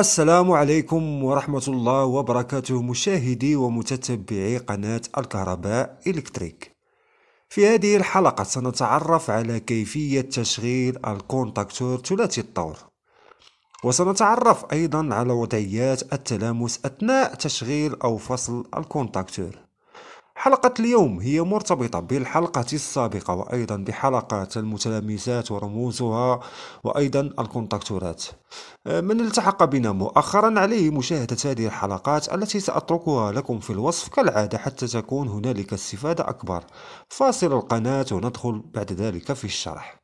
السلام عليكم ورحمة الله وبركاته مشاهدي ومتتبعي قناة الكهرباء إلكتريك في هذه الحلقة سنتعرف على كيفية تشغيل الكونتاكتور ثلاثي الطور وسنتعرف أيضا على وضعيات التلامس أثناء تشغيل أو فصل الكونتاكتور حلقة اليوم هي مرتبطة بالحلقة السابقة وأيضا بحلقات المتلامسات ورموزها وأيضا الكونتاكتورات آه، من التحق بنا مؤخرا عليه مشاهدة هذه الحلقات التي سأتركها لكم في الوصف كالعادة حتى تكون هنالك استفادة أكبر فاصل القناة وندخل بعد ذلك في الشرح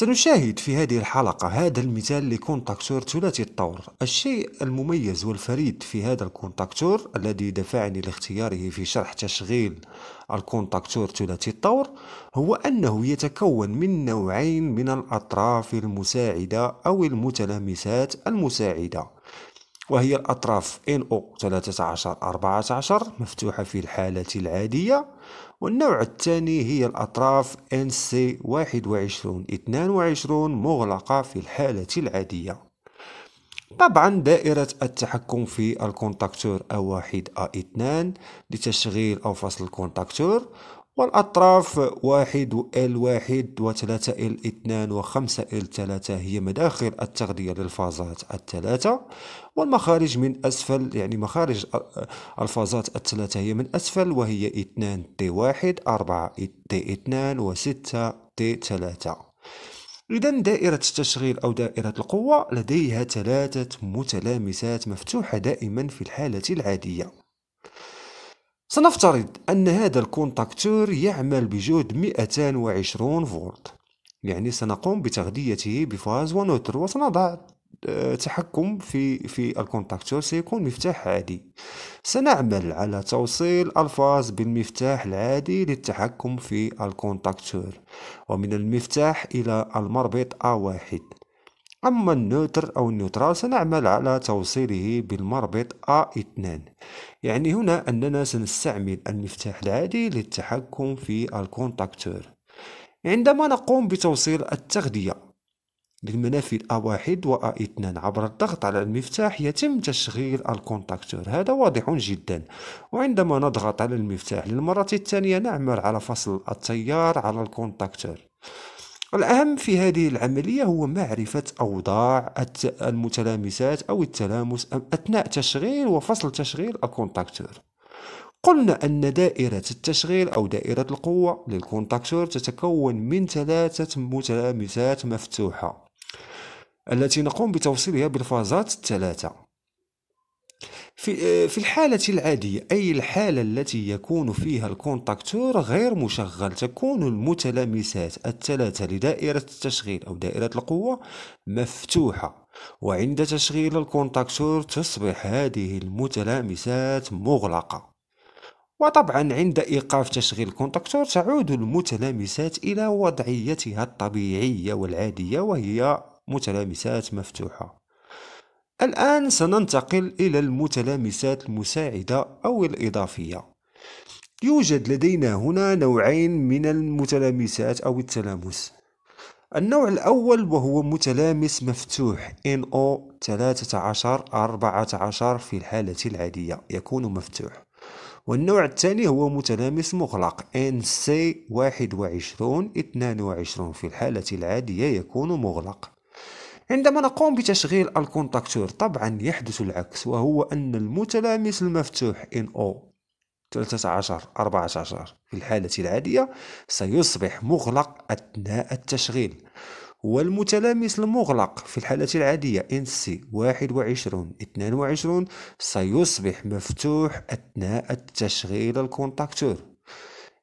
سنشاهد في هذه الحلقة هذا المثال لكونتاكتور ثلاثي الطور الشيء المميز والفريد في هذا الكونتاكتور الذي دفعني لاختياره في شرح تشغيل الكونتاكتور ثلاثي الطور هو أنه يتكون من نوعين من الأطراف المساعدة أو المتلامسات المساعدة وهي الأطراف LO 13 14 مفتوحة في الحالة العادية والنوع الثاني هي الأطراف NC 21 22 مغلقة في الحالة العادية طبعا دائرة التحكم في الكونتاكتور واحد a A2 لتشغيل أو فصل الكونتاكتور والأطراف واحد إل واحد وثلاثة إل اثنان وخمسة إل ثلاثة هي مداخل التغذية للفازات الثلاثة والمخارج من أسفل يعني مخارج الفازات الثلاثة هي من أسفل وهي اثنان تي واحد أربعة تي اثنان وستة تي ثلاثة إذا دائرة التشغيل أو دائرة القوة لديها ثلاثة متلامسات مفتوحة دائما في الحالة العادية سنفترض أن هذا الكونتاكتور يعمل بجهد 220 فولت يعني سنقوم بتغذيته بفاز ونوتر وسنضع آه، تحكم في في الكونتاكتور سيكون مفتاح عادي سنعمل على توصيل الفاز بالمفتاح العادي للتحكم في الكونتاكتور ومن المفتاح إلى المربط A1 أما النوتر أو النيوترال سنعمل على توصيله بالمربط A2 يعني هنا أننا سنستعمل المفتاح العادي للتحكم في الكونتاكتور عندما نقوم بتوصيل التغذية للمنافذ A1 و A2 عبر الضغط على المفتاح يتم تشغيل الكونتاكتور هذا واضح جدا وعندما نضغط على المفتاح للمرة الثانية نعمل على فصل التيار على الكونتاكتور الأهم في هذه العملية هو معرفة أوضاع المتلامسات أو التلامس أثناء تشغيل وفصل تشغيل الكونتاكتور قلنا أن دائرة التشغيل أو دائرة القوة للكونتاكتور تتكون من ثلاثة متلامسات مفتوحة التي نقوم بتوصيلها بالفازات الثلاثة في آه، في الحالة العادية أي الحالة التي يكون فيها الكونتاكتور غير مشغل تكون المتلامسات الثلاثة لدائرة التشغيل أو دائرة القوة مفتوحة وعند تشغيل الكونتاكتور تصبح هذه المتلامسات مغلقة وطبعا عند إيقاف تشغيل الكونتاكتور تعود المتلامسات إلى وضعيتها الطبيعية والعادية وهي متلامسات مفتوحة الآن سننتقل إلى المتلامسات المساعدة أو الإضافية يوجد لدينا هنا نوعين من المتلامسات أو التلامس النوع الأول وهو متلامس مفتوح NO 13 14 في الحالة العادية يكون مفتوح والنوع الثاني هو متلامس مغلق NC 21 22 في الحالة العادية يكون مغلق عندما نقوم بتشغيل الكونتاكتور طبعا يحدث العكس وهو أن المتلامس المفتوح إن أو 13 14 في الحالة العادية سيصبح مغلق أثناء التشغيل والمتلامس المغلق في الحالة العادية إن سي 21 22 سيصبح مفتوح أثناء التشغيل الكونتاكتور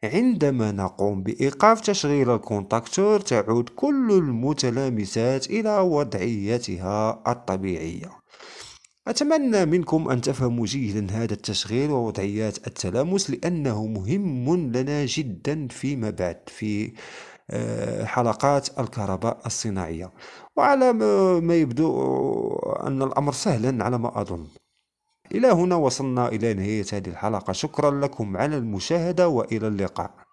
عندما نقوم بإيقاف تشغيل الكونتاكتور تعود كل المتلامسات إلى وضعيتها الطبيعية أتمنى منكم أن تفهموا جيدا هذا التشغيل ووضعيات التلامس لأنه مهم لنا جدا فيما بعد في آه، حلقات الكهرباء الصناعية وعلى ما يبدو أن الأمر سهلا على ما أظن إلى هنا وصلنا إلى نهاية هذه الحلقة شكرا لكم على المشاهدة وإلى اللقاء